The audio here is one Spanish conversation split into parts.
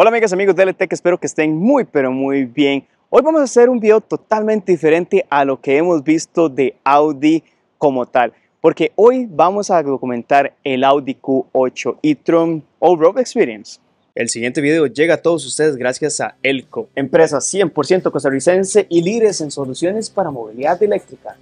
Hola amigas, amigos de LTEC, espero que estén muy pero muy bien. Hoy vamos a hacer un video totalmente diferente a lo que hemos visto de Audi como tal, porque hoy vamos a documentar el Audi Q8 e-tron All-Road Experience. El siguiente video llega a todos ustedes gracias a Elco, empresa 100% costarricense y líderes en soluciones para movilidad eléctrica.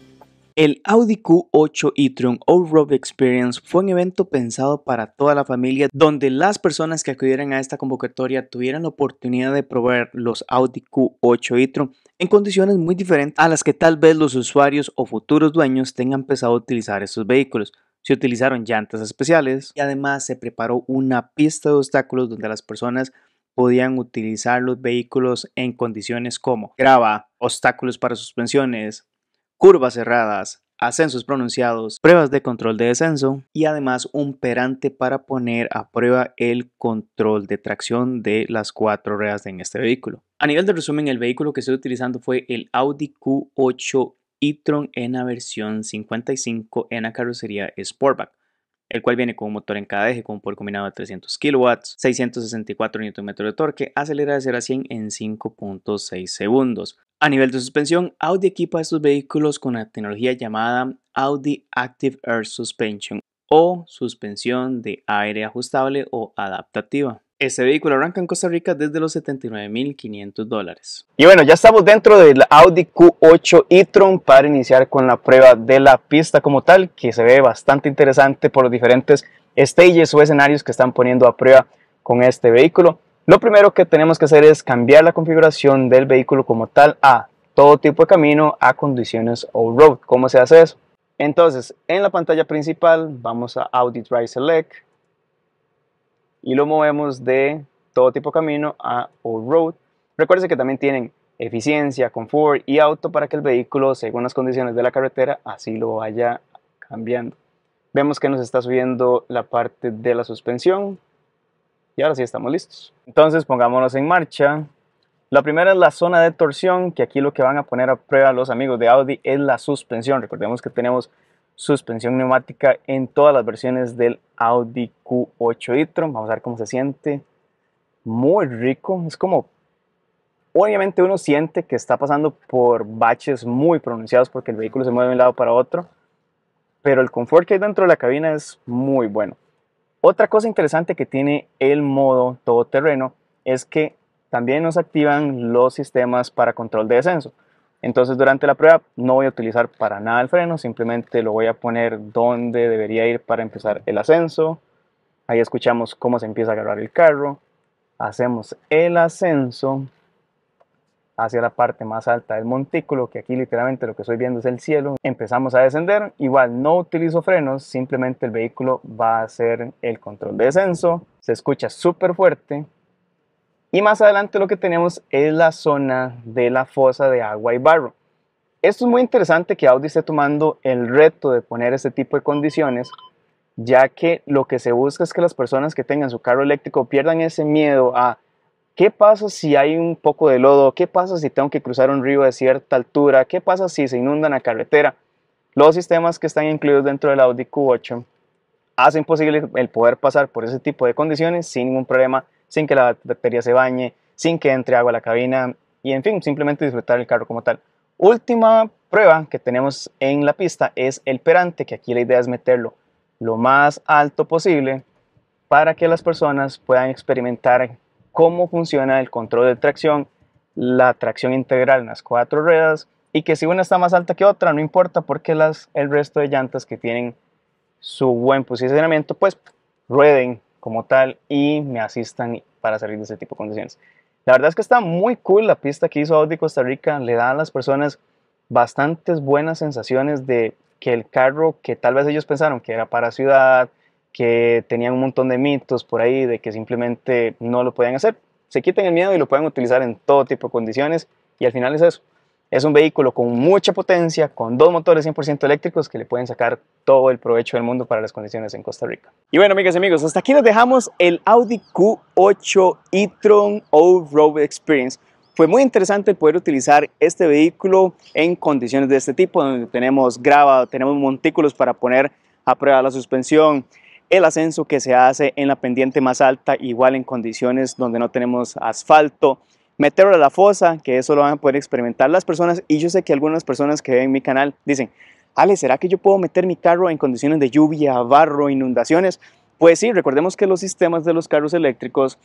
El Audi Q8 e-tron All-Road Experience fue un evento pensado para toda la familia donde las personas que acudieran a esta convocatoria tuvieran la oportunidad de probar los Audi Q8 e-tron en condiciones muy diferentes a las que tal vez los usuarios o futuros dueños tengan pensado utilizar estos vehículos. Se utilizaron llantas especiales y además se preparó una pista de obstáculos donde las personas podían utilizar los vehículos en condiciones como grava, obstáculos para suspensiones, curvas cerradas, ascensos pronunciados, pruebas de control de descenso y además un perante para poner a prueba el control de tracción de las cuatro ruedas en este vehículo. A nivel de resumen, el vehículo que estoy utilizando fue el Audi Q8 e-tron en la versión 55 en la carrocería Sportback el cual viene con un motor en cada eje con un por combinado de 300 kW, 664 Nm de torque, acelera de 0 a 100 en 5.6 segundos. A nivel de suspensión, Audi equipa estos vehículos con la tecnología llamada Audi Active Air Suspension o suspensión de aire ajustable o adaptativa. Este vehículo arranca en Costa Rica desde los 79.500 dólares. Y bueno, ya estamos dentro del Audi Q8 e-tron para iniciar con la prueba de la pista como tal, que se ve bastante interesante por los diferentes stages o escenarios que están poniendo a prueba con este vehículo. Lo primero que tenemos que hacer es cambiar la configuración del vehículo como tal a todo tipo de camino a condiciones off-road. ¿Cómo se hace eso? Entonces, en la pantalla principal vamos a Audi Drive Select y lo movemos de todo tipo de camino a off-road. Recuerden que también tienen eficiencia, confort y auto para que el vehículo, según las condiciones de la carretera, así lo vaya cambiando. Vemos que nos está subiendo la parte de la suspensión, y ahora sí estamos listos. Entonces pongámonos en marcha. La primera es la zona de torsión, que aquí lo que van a poner a prueba los amigos de Audi es la suspensión. Recordemos que tenemos suspensión neumática en todas las versiones del Audi Q8 e-tron. Vamos a ver cómo se siente. Muy rico, es como... Obviamente uno siente que está pasando por baches muy pronunciados porque el vehículo se mueve de un lado para otro, pero el confort que hay dentro de la cabina es muy bueno. Otra cosa interesante que tiene el modo todoterreno es que también nos activan los sistemas para control de descenso. Entonces durante la prueba no voy a utilizar para nada el freno, simplemente lo voy a poner donde debería ir para empezar el ascenso. Ahí escuchamos cómo se empieza a agarrar el carro. Hacemos el ascenso hacia la parte más alta del montículo, que aquí literalmente lo que estoy viendo es el cielo. Empezamos a descender, igual no utilizo frenos, simplemente el vehículo va a hacer el control de descenso, se escucha súper fuerte. Y más adelante lo que tenemos es la zona de la fosa de agua y barro. Esto es muy interesante que Audi esté tomando el reto de poner este tipo de condiciones, ya que lo que se busca es que las personas que tengan su carro eléctrico pierdan ese miedo a ¿Qué pasa si hay un poco de lodo? ¿Qué pasa si tengo que cruzar un río de cierta altura? ¿Qué pasa si se inunda la carretera? Los sistemas que están incluidos dentro del Audi Q8 hacen posible el poder pasar por ese tipo de condiciones sin ningún problema, sin que la batería se bañe, sin que entre agua a la cabina y en fin, simplemente disfrutar el carro como tal. Última prueba que tenemos en la pista es el perante, que aquí la idea es meterlo lo más alto posible para que las personas puedan experimentar cómo funciona el control de tracción, la tracción integral en las cuatro ruedas y que si una está más alta que otra, no importa porque las, el resto de llantas que tienen su buen posicionamiento, pues rueden como tal y me asistan para salir de ese tipo de condiciones. La verdad es que está muy cool la pista que hizo Audi Costa Rica, le da a las personas bastantes buenas sensaciones de que el carro que tal vez ellos pensaron que era para ciudad, que tenían un montón de mitos por ahí de que simplemente no lo podían hacer. Se quiten el miedo y lo pueden utilizar en todo tipo de condiciones y al final es eso. Es un vehículo con mucha potencia, con dos motores 100% eléctricos que le pueden sacar todo el provecho del mundo para las condiciones en Costa Rica. Y bueno, amigas y amigos, hasta aquí nos dejamos el Audi Q8 e-tron All-Road Experience. Fue muy interesante poder utilizar este vehículo en condiciones de este tipo, donde tenemos grava, tenemos montículos para poner a prueba la suspensión, el ascenso que se hace en la pendiente más alta, igual en condiciones donde no tenemos asfalto, meterlo a la fosa, que eso lo van a poder experimentar las personas. Y yo sé que algunas personas que ven mi canal dicen, Ale, ¿será que yo puedo meter mi carro en condiciones de lluvia, barro, inundaciones? Pues sí, recordemos que los sistemas de los carros eléctricos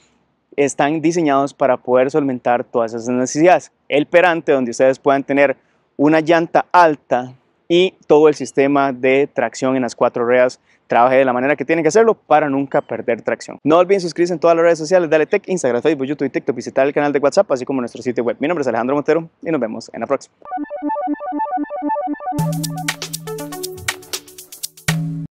están diseñados para poder solventar todas esas necesidades. El perante, donde ustedes puedan tener una llanta alta y todo el sistema de tracción en las cuatro ruedas trabaje de la manera que tiene que hacerlo para nunca perder tracción. No olviden suscribirse en todas las redes sociales Dale Tech, Instagram, Facebook, YouTube y TikTok, visitar el canal de WhatsApp, así como nuestro sitio web. Mi nombre es Alejandro Montero y nos vemos en la próxima.